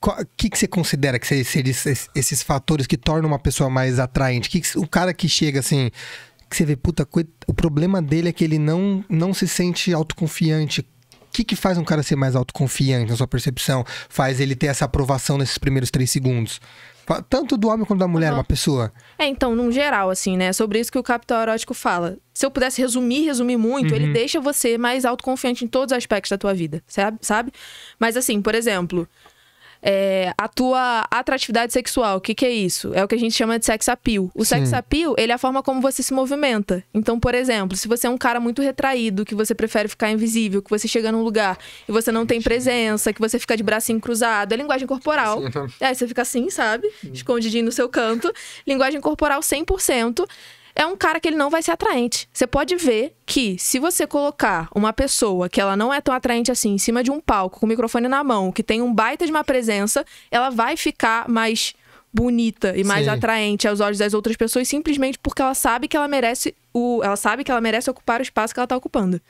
o que, que você considera que seriam esses, esses fatores que tornam uma pessoa mais atraente? Que que, o cara que chega assim, que você vê, puta, o problema dele é que ele não, não se sente autoconfiante. O que, que faz um cara ser mais autoconfiante na sua percepção? Faz ele ter essa aprovação nesses primeiros três segundos? Tanto do homem quanto da mulher, uhum. uma pessoa. É, então, num geral, assim, né? É sobre isso que o capital erótico fala. Se eu pudesse resumir, resumir muito, uhum. ele deixa você mais autoconfiante em todos os aspectos da tua vida, sabe? sabe? Mas, assim, por exemplo, é, a tua atratividade sexual. O que, que é isso? É o que a gente chama de sex appeal. O Sim. sex appeal, ele é a forma como você se movimenta. Então, por exemplo, se você é um cara muito retraído, que você prefere ficar invisível, que você chega num lugar e você não tem presença, que você fica de bracinho cruzado, é linguagem corporal. Sim. É, você fica assim, sabe? Escondidinho no seu canto. Linguagem corporal 100% é um cara que ele não vai ser atraente. Você pode ver que se você colocar uma pessoa que ela não é tão atraente assim em cima de um palco, com o microfone na mão, que tem um baita de uma presença, ela vai ficar mais bonita e mais Sim. atraente aos olhos das outras pessoas simplesmente porque ela sabe que ela merece o, ela sabe que ela merece ocupar o espaço que ela tá ocupando.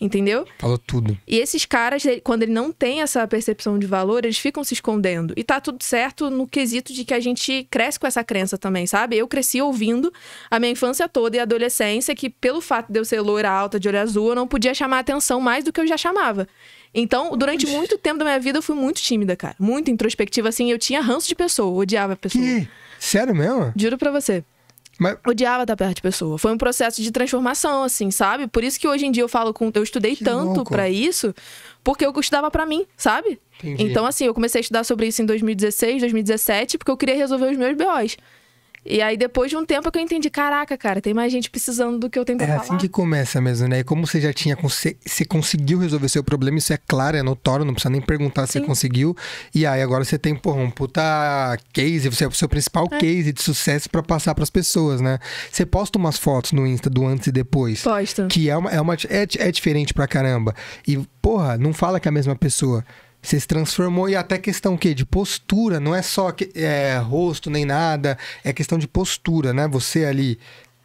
Entendeu? Falou tudo. E esses caras, quando ele não tem essa percepção de valor, eles ficam se escondendo. E tá tudo certo no quesito de que a gente cresce com essa crença também, sabe? Eu cresci ouvindo a minha infância toda e adolescência que, pelo fato de eu ser loira alta, de olho azul, eu não podia chamar atenção mais do que eu já chamava. Então, durante muito tempo da minha vida, eu fui muito tímida, cara. Muito introspectiva, assim. Eu tinha ranço de pessoa, odiava a pessoa. Que? Sério mesmo? Juro pra você. Mas... Odiava estar tá perto de pessoa. Foi um processo de transformação, assim, sabe? Por isso que hoje em dia eu falo com. Eu estudei que tanto para isso, porque eu estudava para mim, sabe? Entendi. Então, assim, eu comecei a estudar sobre isso em 2016, 2017, porque eu queria resolver os meus BOs. E aí, depois de um tempo é que eu entendi, caraca, cara, tem mais gente precisando do que eu tenho pra é falar. É assim que começa mesmo, né? E como você já tinha, você, conseguiu resolver seu problema, isso é claro, é notório, não precisa nem perguntar Sim. se você conseguiu. E aí, agora você tem, porra, um puta case, você é o seu principal é. case de sucesso para passar para as pessoas, né? Você posta umas fotos no Insta do antes e depois. Posta. Que é uma, é, uma, é, é diferente pra caramba. E, porra, não fala que é a mesma pessoa. Você se transformou e até questão que de postura, não é só que, é, rosto nem nada, é questão de postura, né? Você ali,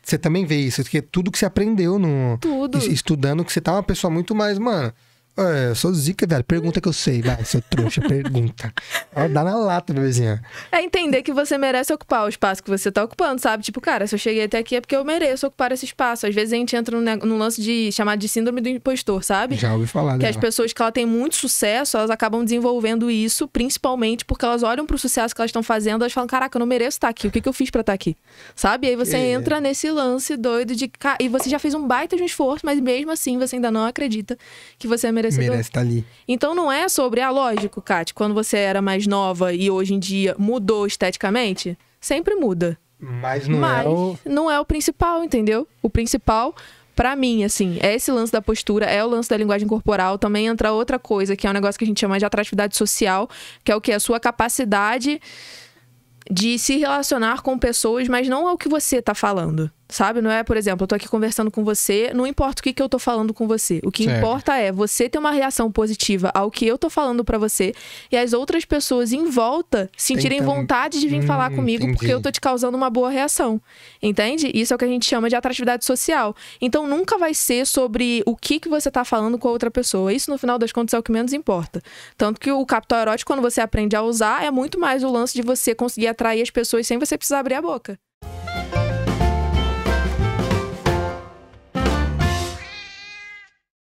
você também vê isso, porque tudo que você aprendeu no Tudo. estudando, que você tá uma pessoa muito mais, mano, é, eu sou zica, velho. Pergunta que eu sei, vai, seu trouxa, pergunta. dá na lata, bebezinha. É entender que você merece ocupar o espaço que você tá ocupando, sabe? Tipo, cara, se eu cheguei até aqui é porque eu mereço ocupar esse espaço. Às vezes a gente entra num, lance de chamado de síndrome do impostor, sabe? Já ouvi falar, né? Que dela. as pessoas que ela tem muito sucesso, elas acabam desenvolvendo isso, principalmente porque elas olham pro sucesso que elas estão fazendo, elas falam, caraca, eu não mereço estar tá aqui. O que, que eu fiz para estar tá aqui? Sabe? E aí você entra nesse lance doido de. E você já fez um baita de um esforço, mas mesmo assim você ainda não acredita que você merece merecedor. Merece estar tá ali. Então não é sobre, ah, lógico, Kate, quando você era mais nova e hoje em dia mudou esteticamente, sempre muda. Mas não é Mas é o... não é o principal, entendeu? O principal para mim, assim, é esse lance da postura, é o lance da linguagem corporal, também entra outra coisa, que é um negócio que a gente chama de atratividade social, que é o que? A sua capacidade de se relacionar com pessoas, mas não ao é que você tá falando. Sabe? Não é, por exemplo, eu tô aqui conversando com você, não importa o que, que eu tô falando com você. O que certo. importa é você ter uma reação positiva ao que eu tô falando para você e as outras pessoas em volta sentirem Tentam... vontade de vir hum, falar comigo entendi. porque eu tô te causando uma boa reação. Entende? Isso é o que a gente chama de atratividade social. Então nunca vai ser sobre o que, que você tá falando com a outra pessoa. Isso, no final das contas, é o que menos importa. Tanto que o capital erótico, quando você aprende a usar, é muito mais o lance de você conseguir atrair as pessoas sem você precisar abrir a boca.